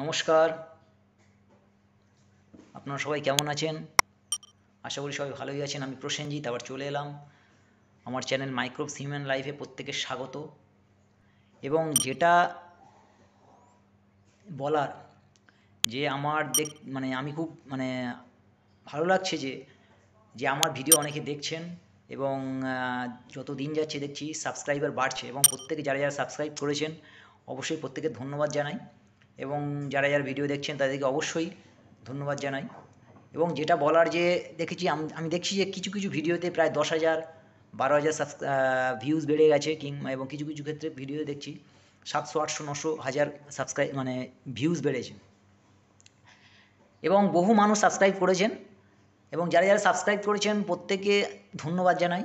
নমস্কার আপনারা সবাই কেমন আছেন আশা করি সবাই ভালোই আছেন আমি প্রসেনজিৎ আবার চলে এলাম আমার চ্যানেল মাইক্রোভ হিউম্যান লাইফে প্রত্যেকের স্বাগত এবং যেটা বলার যে আমার দেখ মানে আমি খুব মানে ভালো লাগছে যে যে আমার ভিডিও অনেকে দেখছেন এবং যত দিন যাচ্ছে দেখছি সাবস্ক্রাইবার বাড়ছে এবং প্রত্যেকে যারা যারা সাবস্ক্রাইব করেছেন অবশ্যই প্রত্যেকে ধন্যবাদ জানাই এবং যারা যারা ভিডিও দেখছেন তাদেরকে অবশ্যই ধন্যবাদ জানাই এবং যেটা বলার যে দেখেছি আমি দেখছি যে কিছু কিছু ভিডিওতে প্রায় দশ হাজার বারো হাজার ভিউজ বেড়ে গেছে কিংবা এবং কিছু কিছু ক্ষেত্রে ভিডিও দেখছি সাতশো আটশো নশো হাজার সাবস্ক্রাইব মানে ভিউজ বেড়েছে এবং বহু মানুষ সাবস্ক্রাইব করেছেন এবং যারা যারা সাবস্ক্রাইব করেছেন প্রত্যেকে ধন্যবাদ জানাই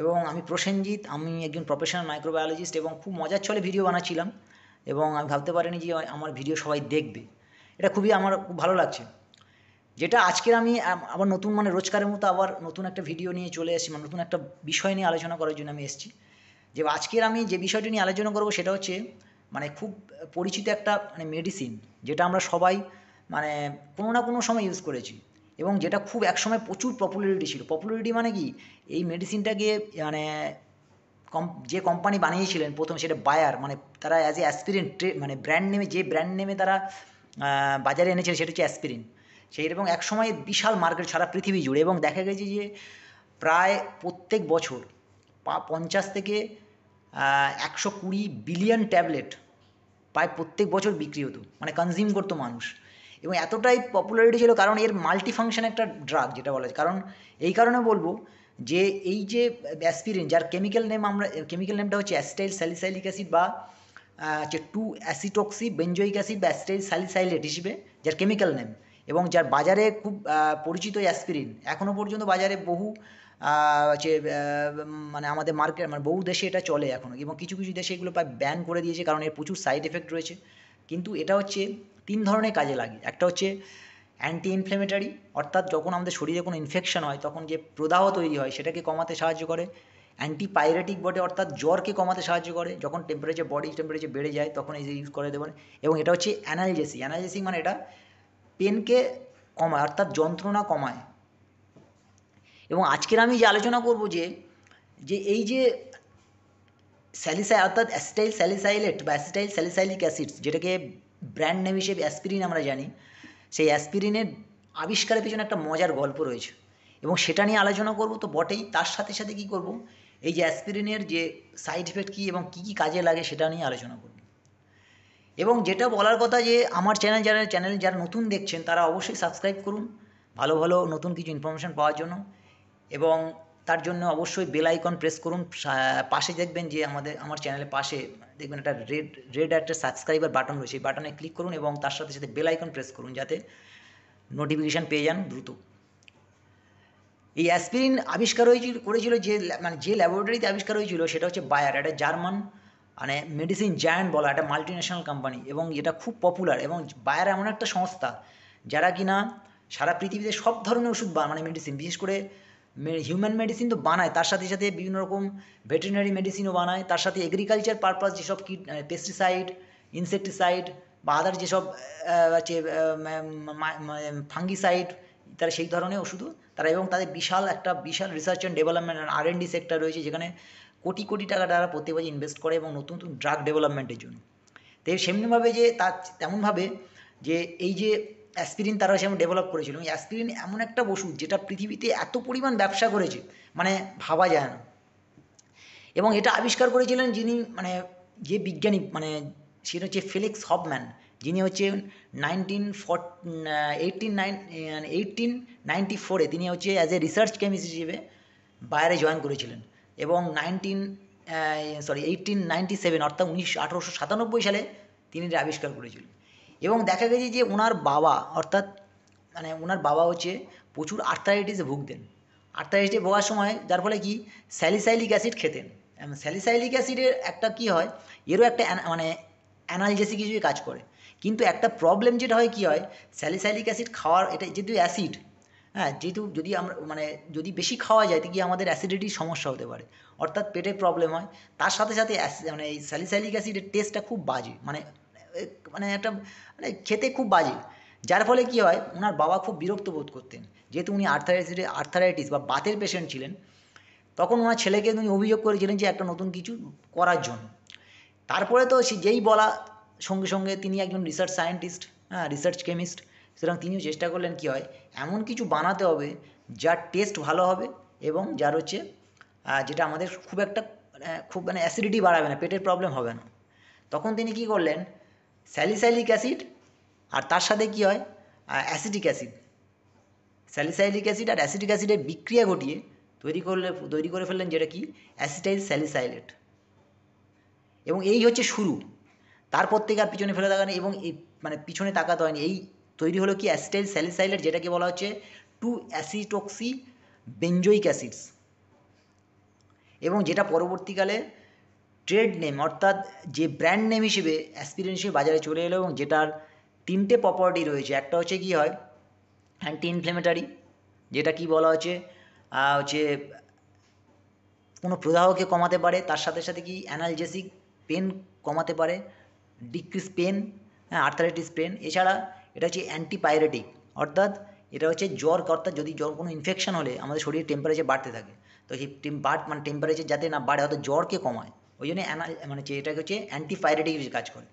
এবং আমি প্রসেনজিৎ আমি একজন প্রফেশনাল মাইক্রোবায়োলজিস্ট এবং খুব মজার ছলে ভিডিও বানাচ্ছিলাম এবং আমি ভাবতে পারিনি যে আমার ভিডিও সবাই দেখবে এটা খুবই আমার খুব ভালো লাগছে যেটা আজকের আমি আবার নতুন মানে রোজকারের মতো আবার নতুন একটা ভিডিও নিয়ে চলে এসেছি মানে নতুন একটা বিষয় নিয়ে আলোচনা করার জন্য আমি এসেছি যে আজকের আমি যে বিষয়টি নিয়ে আলোচনা করব সেটা হচ্ছে মানে খুব পরিচিত একটা মানে মেডিসিন যেটা আমরা সবাই মানে কোনো না কোনো সময় ইউজ করেছি এবং যেটা খুব একসময় প্রচুর পপুলারিটি ছিল পপুলারিটি মানে কি এই মেডিসিনটাকে মানে কম যে কোম্পানি বানিয়েছিলেন প্রথম সেটা বায়ার মানে তারা অ্যাজ মানে এ অ্যাসপিরিন মানে ব্র্যান্ড নেমে যে ব্র্যান্ড নেমে তারা বাজারে এনেছিলেন সেটা হচ্ছে অ্যাসপিরিন সেই এক একসময় বিশাল মার্কেট সারা পৃথিবী জুড়ে এবং দেখা গেছে যে প্রায় প্রত্যেক বছর পঞ্চাশ থেকে একশো কুড়ি বিলিয়ন ট্যাবলেট প্রায় প্রত্যেক বছর বিক্রি হতো মানে কনজিউম করতো মানুষ এবং এতটাই পপুলারিটি ছিল কারণ এর মাল্টিফাংশন একটা ড্রাগ যেটা বলা হয় কারণ এই কারণে বলবো যে এই যে অ্যাসপিরিন যার কেমিক্যাল নেম আমরা কেমিক্যাল নেমটা হচ্ছে অ্যাস্টাইল স্যালিসাইলিক অ্যাসিড বা হচ্ছে টু অ্যাসিটক্সি বেঞ্জয়িক অ্যাসিড বা অ্যাস্টাইল স্যালিসাইলেট হিসেবে যার কেমিক্যাল নেম এবং যার বাজারে খুব পরিচিত অ্যাসপিরিন এখনও পর্যন্ত বাজারে বহু হচ্ছে মানে আমাদের মার্কেট মানে বহু দেশে এটা চলে এখনও এবং কিছু কিছু দেশে এগুলো প্রায় ব্যান করে দিয়েছে কারণ এর প্রচুর সাইড এফেক্ট রয়েছে কিন্তু এটা হচ্ছে তিন ধরনের কাজে লাগে একটা হচ্ছে অ্যান্টি ইনফ্লেমেটারি অর্থাৎ যখন আমাদের শরীরে কোনো ইনফেকশন হয় তখন যে প্রদাহ তৈরি হয় সেটাকে কমাতে সাহায্য করে অ্যান্টিপাইরেটিক বডি অর্থাৎ জ্বরকে কমাতে সাহায্য করে যখন টেম্পারেচার বডি টেম্পারেচার বেড়ে যায় তখন এই যে ইউজ করে দেবেন এবং এটা হচ্ছে অ্যানালজেসি অ্যানালজেসি মানে এটা পেনকে কমায় অর্থাৎ যন্ত্রণা কমায় এবং আজকের আমি যে আলোচনা করব যে যে এই যে স্যালিসাই অর্থাৎ অ্যাসিটাইল স্যালিসাইলেট বা অ্যাসিটাইল স্যালিসাইলিক অ্যাসিডস যেটাকে ব্র্যান্ড নেম হিসেবে অ্যাসপিরিন আমরা জানি সেই অ্যাসপিরিনের আবিষ্কারের পেছনে একটা মজার গল্প রয়েছে এবং সেটা নিয়ে আলোচনা করব তো বটেই তার সাথে সাথে কী করব এই যে অ্যাসপিরিনের যে সাইড এফেক্ট কী এবং কী কী কাজে লাগে সেটা নিয়ে আলোচনা করব এবং যেটা বলার কথা যে আমার চ্যানেল যারা চ্যানেল যারা নতুন দেখছেন তারা অবশ্যই সাবস্ক্রাইব করুন ভালো ভালো নতুন কিছু ইনফরমেশান পাওয়ার জন্য এবং তার জন্য অবশ্যই বেল আইকন প্রেস করুন পাশে দেখবেন যে আমাদের আমার চ্যানেলের পাশে দেখবেন একটা রেড রেড একটা সাবস্ক্রাইবার বাটন রয়েছে এই বাটনে ক্লিক করুন এবং তার সাথে সাথে বেল আইকন প্রেস করুন যাতে নোটিফিকেশান পেয়ে যান দ্রুত এই অ্যাসপিরিন আবিষ্কার হয়েছিল করেছিল যে মানে যে ল্যাবরেটরিতে আবিষ্কার হয়েছিল সেটা হচ্ছে বায়ার একটা জার্মান মানে মেডিসিন জায়ান্ট বলা একটা ন্যাশনাল কোম্পানি এবং এটা খুব পপুলার এবং বায়ার এমন একটা সংস্থা যারা কিনা সারা পৃথিবীতে সব ধরনের ওষুধ বা মানে মেডিসিন বিশেষ করে হিউম্যান মেডিসিন তো বানায় তার সাথে সাথে বিভিন্ন রকম ভেটেরিনারি মেডিসিনও বানায় তার সাথে এগ্রিকালচার পারপাস যেসব কীট পেস্টিসাইড ইনসেকটিসাইড বা আদার যেসব হচ্ছে ফাঙ্গিসাইড তারা সেই ধরনের ওষুধও তারা এবং তাদের বিশাল একটা বিশাল research and development R N D sector রয়েছে যেখানে কোটি কোটি টাকা তারা প্রতি বছর ইনভেস্ট করে এবং নতুন নতুন ড্রাগ ডেভেলপমেন্টের জন্য তো সেমনিভাবে যে তার তেমনভাবে যে এই যে অ্যাসপিরিন তারা সেমন ডেভেলপ করেছিল এবং অ্যাসপিরিন এমন একটা ওষুধ যেটা পৃথিবীতে এত পরিমাণ ব্যবসা করেছে মানে ভাবা যায় না এবং এটা আবিষ্কার করেছিলেন যিনি মানে যে বিজ্ঞানী মানে সেটা হচ্ছে ফেলিক্স হবম্যান যিনি হচ্ছে নাইনটিন ফর্ট এইটিন নাইন এইটিন নাইনটি ফোরে তিনি হচ্ছে অ্যাজ এ রিসার্চ কেমিস্ট হিসেবে বাইরে জয়েন করেছিলেন এবং nineteen sorry eighteen ninety seven অর্থাৎ উনিশ আঠারোশো সাতানব্বই সালে তিনি এটা আবিষ্কার করেছিলেন এবং দেখা গেছে যে ওনার বাবা অর্থাৎ মানে ওনার বাবা হচ্ছে প্রচুর আর্থারাইটিসে ভুগতেন আর্থারাইটিসে ভোগার সময় যার ফলে কি স্যালিসাইলিক অ্যাসিড খেতেন স্যালিসাইলিক অ্যাসিডের একটা কি হয় এরও একটা মানে অ্যানালজেসি কিছুই কাজ করে কিন্তু একটা প্রবলেম যেটা হয় কি হয় স্যালিসাইলিক অ্যাসিড খাওয়ার এটা যেহেতু অ্যাসিড হ্যাঁ যেহেতু যদি আমরা মানে যদি বেশি খাওয়া যায় তো কি আমাদের অ্যাসিডিটির সমস্যা হতে পারে অর্থাৎ পেটের প্রবলেম হয় তার সাথে সাথে মানে এই স্যালিসাইলিক অ্যাসিডের টেস্টটা খুব বাজে মানে মানে একটা মানে খেতে খুব বাজে যার ফলে কী হয় ওনার বাবা খুব বিরক্ত বোধ করতেন যেহেতু উনি আর্থারাইটিসে আর্থারাইটিস বা বাতের পেশেন্ট ছিলেন তখন ওনার ছেলেকে উনি অভিযোগ করেছিলেন যে একটা নতুন কিছু করার জন্য তারপরে তো সে যেই বলা সঙ্গে সঙ্গে তিনি একজন রিসার্চ সায়েন্টিস্ট হ্যাঁ রিসার্চ কেমিস্ট সুতরাং তিনিও চেষ্টা করলেন কি হয় এমন কিছু বানাতে হবে যার টেস্ট ভালো হবে এবং যার হচ্ছে যেটা আমাদের খুব একটা মানে খুব মানে অ্যাসিডিটি বাড়াবে না পেটের প্রবলেম হবে না তখন তিনি কি করলেন স্যালিসাইলিক অ্যাসিড আর তার সাথে কী হয় অ্যাসিটিক অ্যাসিড স্যালিসাইলিক অ্যাসিড আর অ্যাসিটিক অ্যাসিডের বিক্রিয়া ঘটিয়ে তৈরি করলে তৈরি করে ফেললেন যেটা কি অ্যাসিটাইল স্যালিসাইলেট এবং এই হচ্ছে শুরু তারপর থেকে আর পিছনে ফেলে তাকানো এবং এই মানে পিছনে তাকাতে হয়নি এই তৈরি হলো কি অ্যাসিটাইল স্যালিসাইলেট যেটাকে বলা হচ্ছে টু অ্যাসিটক্সি বেঞ্জোইক অ্যাসিডস এবং যেটা পরবর্তীকালে ট্রেড নেম অর্থাৎ যে ব্র্যান্ড নেম হিসেবে অ্যাসপিরিন হিসেবে বাজারে চলে এলো এবং যেটার তিনটে প্রপার্টি রয়েছে একটা হচ্ছে কি হয় অ্যান্টি ইনফ্লেমেটারি যেটা কি বলা হচ্ছে হচ্ছে কোনো প্রদাহকে কমাতে পারে তার সাথে সাথে কি অ্যানালজেসিক পেন কমাতে পারে ডিক্রিস পেন হ্যাঁ আর্থারাইটিস পেন এছাড়া এটা হচ্ছে অ্যান্টিপাইরেটিক অর্থাৎ এটা হচ্ছে জ্বর অর্থাৎ যদি জ্বর কোনো ইনফেকশন হলে আমাদের শরীরের টেম্পারেচার বাড়তে থাকে তো সেই বাড় মানে টেম্পারেচার যাতে না বাড়ে অর্থাৎ জ্বরকে কমায় ওই জন্য মানে হচ্ছে এটাকে হচ্ছে অ্যান্টিপাইরেটিক কাজ করে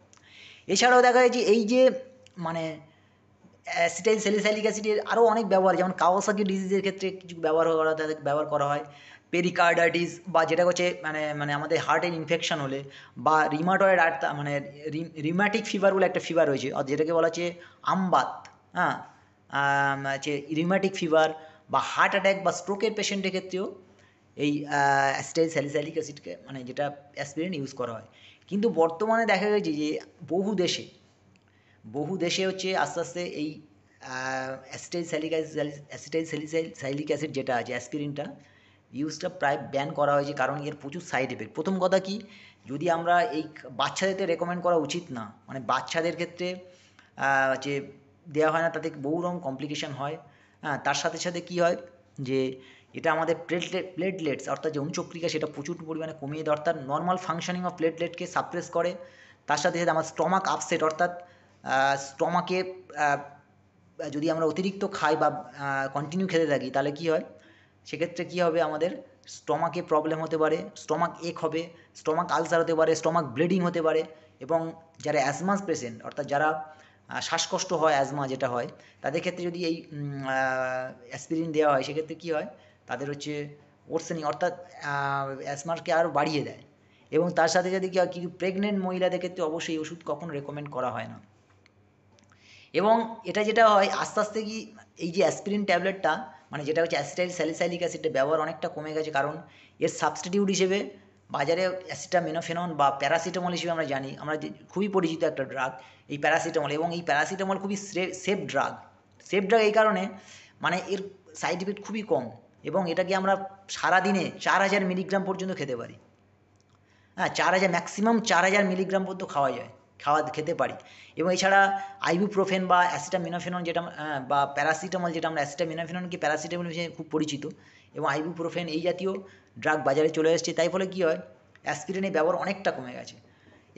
এছাড়াও দেখা যায় যে এই যে মানে অ্যাসিটাইল সেলিসাইলিক অ্যাসিডের আরও অনেক ব্যবহার যেমন কাওয়াসাকি ডিজিজের ক্ষেত্রে কিছু ব্যবহার করা তাদের ব্যবহার করা হয় পেরিকার্ডাইটিস বা যেটা হচ্ছে মানে মানে আমাদের হার্টের ইনফেকশন হলে বা রিমাটয়েড আর্ট মানে রিমাটিক ফিভার বলে একটা ফিভার রয়েছে আর যেটাকে বলা হচ্ছে আমবাত হ্যাঁ হচ্ছে রিমাটিক ফিভার বা হার্ট অ্যাট্যাক বা স্ট্রোকের পেশেন্টের ক্ষেত্রেও এই অ্যাসিটাইল স্যালিস্যালিক অ্যাসিডকে মানে যেটা অ্যাসপিরিন ইউজ করা হয় কিন্তু বর্তমানে দেখা গেছে যে বহু দেশে বহু দেশে হচ্ছে আস্তে আস্তে এই অ্যাসিটাইল স্যালিক অ্যাসিটাইল স্যালিসাইল স্যালিক অ্যাসিড যেটা আছে অ্যাসপিরিনটা ইউজটা প্রায় ব্যান করা হয়েছে কারণ এর প্রচুর সাইড এফেক্ট প্রথম কথা কি যদি আমরা এই বাচ্চাদেরকে রেকমেন্ড করা উচিত না মানে বাচ্চাদের ক্ষেত্রে যে দেওয়া হয় না তাতে বহু রকম কমপ্লিকেশান হয় হ্যাঁ তার সাথে সাথে কি হয় যে এটা আমাদের প্লেটলেট প্লেটলেটস অর্থাৎ যে অনুচক্রিকা সেটা প্রচুর পরিমাণে কমিয়ে দেয় অর্থাৎ নর্মাল ফাংশনিং অফ প্লেটলেটকে সাপ্রেস করে তার সাথে সাথে আমার স্টমাক আপসেট অর্থাৎ স্টমাকে যদি আমরা অতিরিক্ত খাই বা কন্টিনিউ খেতে থাকি তাহলে কি হয় সেক্ষেত্রে কি হবে আমাদের স্টমাকে প্রবলেম হতে পারে স্টমাক এক হবে স্টমাক আলসার হতে পারে স্টমাক ব্লিডিং হতে পারে এবং যারা অ্যাজমাস পেশেন্ট অর্থাৎ যারা শ্বাসকষ্ট হয় অ্যাজমা যেটা হয় তাদের ক্ষেত্রে যদি এই অ্যাসপিরিন দেওয়া হয় সেক্ষেত্রে কী হয় তাদের হচ্ছে ওর্সেনিং অর্থাৎ অ্যাসমারকে আরও বাড়িয়ে দেয় এবং তার সাথে সাথে কি প্রেগনেন্ট মহিলাদের ক্ষেত্রে অবশ্যই ওষুধ কখনো রেকমেন্ড করা হয় না এবং এটা যেটা হয় আস্তে আস্তে কি এই যে অ্যাসপিরিন ট্যাবলেটটা মানে যেটা হচ্ছে অ্যাসিটাইল স্যালিসাইলিক অ্যাসিডের ব্যবহার অনেকটা কমে গেছে কারণ এর সাবস্টিটিউট হিসেবে বাজারে অ্যাসিটামিনোফেনন বা প্যারাসিটামল হিসেবে আমরা জানি আমরা খুবই পরিচিত একটা ড্রাগ এই প্যারাসিটামল এবং এই প্যারাসিটামল খুবই সেফ ড্রাগ সেফ ড্রাগ এই কারণে মানে এর সাইড এফেক্ট খুবই কম এবং এটাকে আমরা সারাদিনে চার হাজার মিলিগ্রাম পর্যন্ত খেতে পারি হ্যাঁ চার হাজার ম্যাক্সিমাম চার হাজার মিলিগ্রাম পর্যন্ত খাওয়া যায় খাওয়া খেতে পারি এবং এছাড়া আইবুপ্রোফেন বা অ্যাসিটামিনোফেনন যেটা বা প্যারাসিটামল যেটা আমরা অ্যাসিটামিনোফেনন কি প্যারাসিটামল হিসেবে খুব পরিচিত এবং আইবুপ্রোফেন এই জাতীয় ড্রাগ বাজারে চলে এসেছে তাই ফলে কী হয় অ্যাসপিরিনের ব্যবহার অনেকটা কমে গেছে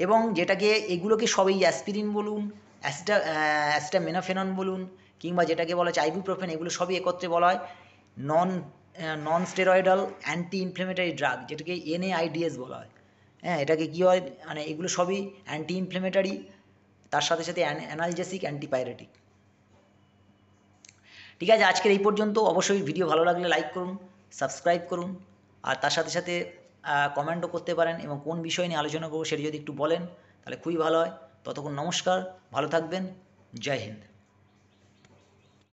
এবং যেটাকে এগুলোকে সবই অ্যাসপিরিন বলুন অ্যাসিটা অ্যাসিটামিনোফেনন বলুন কিংবা যেটাকে বলা হচ্ছে আইবুপ্রোফেন এগুলো সবই একত্রে বলা হয় non non steroidal anti inflammatory drug যেটাকে এনএআইডিএস বলা হয় হ্যাঁ এটাকে কী হয় মানে এগুলো সবই অ্যান্টি ইনফ্লেমেটারি তার সাথে সাথে অ্যানালজেসিক অ্যান্টিপাইরেটিক ঠিক আছে আজকের এই পর্যন্ত অবশ্যই ভিডিও ভালো লাগলে লাইক করুন সাবস্ক্রাইব করুন আর তার সাথে সাথে কমেন্টও করতে পারেন এবং কোন বিষয় নিয়ে আলোচনা করবো সেটি যদি একটু বলেন তাহলে খুবই ভালো হয় ততক্ষণ নমস্কার ভালো থাকবেন জয় হিন্দ